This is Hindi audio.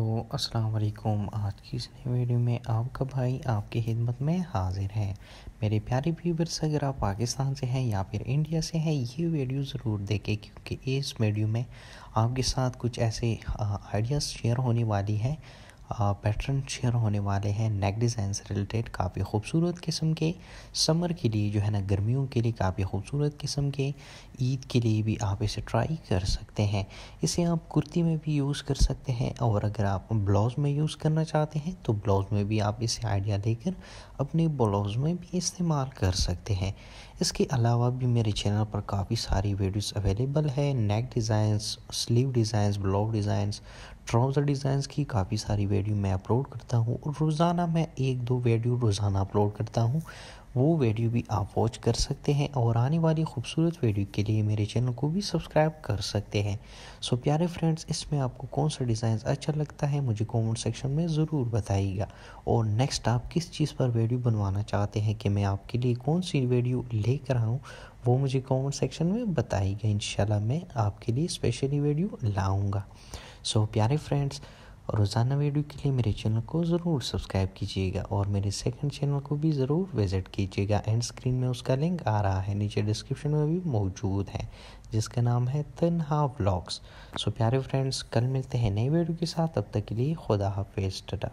हेलो अस्सलाम वालेकुम आज की इस नई वीडियो में आपका भाई आपकी खिदमत में हाजिर है मेरे प्यारे व्यूवर्स अगर आप पाकिस्तान से हैं या फिर इंडिया से हैं ये वीडियो ज़रूर देखें क्योंकि इस वीडियो में आपके साथ कुछ ऐसे आइडियाज़ शेयर होने वाली हैं पैटर्न शेयर होने वाले हैं नेक डिज़ाइन से रिलेटेड काफ़ी खूबसूरत किस्म के समर के लिए जो है ना गर्मियों के लिए काफ़ी खूबसूरत किस्म के ईद के लिए भी आप इसे ट्राई कर सकते हैं इसे आप कुर्ती में भी यूज़ कर सकते हैं और अगर आप ब्लाउज़ में यूज़ करना चाहते हैं तो ब्लाउज़ में भी आप इसे आइडिया देकर अपने ब्लाउज़ में भी इस्तेमाल कर सकते हैं इसके अलावा भी मेरे चैनल पर काफ़ी सारी वीडियोस अवेलेबल है neck designs sleeve designs blouse designs trouser designs की काफ़ी सारी वीडियो वीडियो मैं अपलोड करता हूँ और रोज़ाना मैं एक दो वीडियो रोज़ाना अपलोड करता हूँ वो वीडियो भी आप वॉच कर सकते हैं और आने वाली खूबसूरत वीडियो के लिए मेरे चैनल को भी सब्सक्राइब कर सकते हैं सो प्यारे फ्रेंड्स इसमें आपको कौन सा डिज़ाइन अच्छा लगता है मुझे कमेंट सेक्शन में ज़रूर बताइएगा और नेक्स्ट आप किस चीज़ पर वीडियो बनवाना चाहते हैं कि मैं आपके लिए कौन सी वीडियो कर आऊँ वो मुझे कॉमेंट सेक्शन में बताइएगा इन मैं आपके लिए स्पेशली वीडियो लाऊँगा सो प्यारे फ्रेंड्स और रोज़ाना वीडियो के लिए मेरे चैनल को ज़रूर सब्सक्राइब कीजिएगा और मेरे सेकंड चैनल को भी ज़रूर विज़िट कीजिएगा एंड स्क्रीन में उसका लिंक आ रहा है नीचे डिस्क्रिप्शन में भी मौजूद है जिसका नाम है तनहा ब्लॉग्स सो प्यारे फ्रेंड्स कल मिलते हैं नई वीडियो के साथ अब तक के लिए खुदा हाफिज़ टटा